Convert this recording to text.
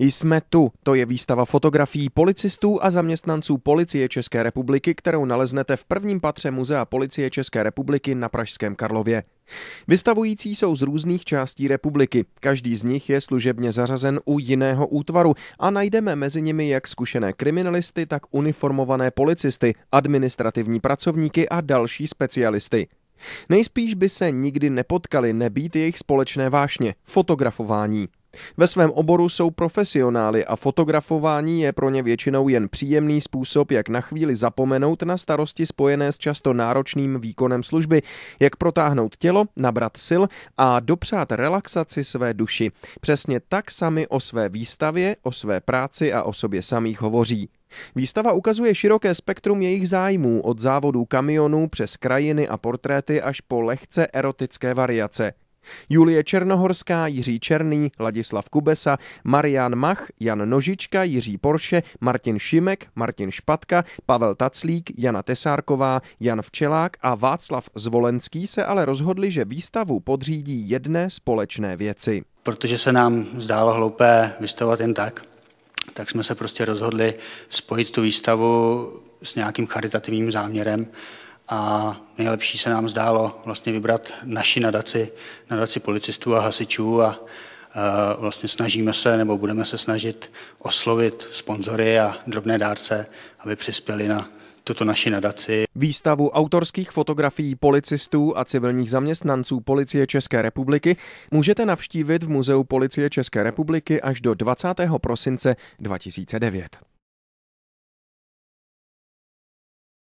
Jsme tu. To je výstava fotografií policistů a zaměstnanců Policie České republiky, kterou naleznete v prvním patře Muzea Policie České republiky na Pražském Karlově. Vystavující jsou z různých částí republiky. Každý z nich je služebně zařazen u jiného útvaru a najdeme mezi nimi jak zkušené kriminalisty, tak uniformované policisty, administrativní pracovníky a další specialisty. Nejspíš by se nikdy nepotkali nebýt jejich společné vášně, fotografování. Ve svém oboru jsou profesionály a fotografování je pro ně většinou jen příjemný způsob, jak na chvíli zapomenout na starosti spojené s často náročným výkonem služby, jak protáhnout tělo, nabrat sil a dopřát relaxaci své duši. Přesně tak sami o své výstavě, o své práci a o sobě samých hovoří. Výstava ukazuje široké spektrum jejich zájmů, od závodů kamionů přes krajiny a portréty až po lehce erotické variace. Julie Černohorská, Jiří Černý, Ladislav Kubesa, Marian Mach, Jan Nožička, Jiří Porše, Martin Šimek, Martin Špatka, Pavel Taclík, Jana Tesárková, Jan Včelák a Václav Zvolenský se ale rozhodli, že výstavu podřídí jedné společné věci. Protože se nám zdálo hloupé vystavovat jen tak, tak jsme se prostě rozhodli spojit tu výstavu s nějakým charitativním záměrem a nejlepší se nám zdálo vlastně vybrat naši nadaci, nadaci policistů a hasičů a vlastně snažíme se nebo budeme se snažit oslovit sponzory a drobné dárce, aby přispěli na tuto naši nadaci. Výstavu autorských fotografií policistů a civilních zaměstnanců Policie České republiky můžete navštívit v Muzeu Policie České republiky až do 20. prosince 2009.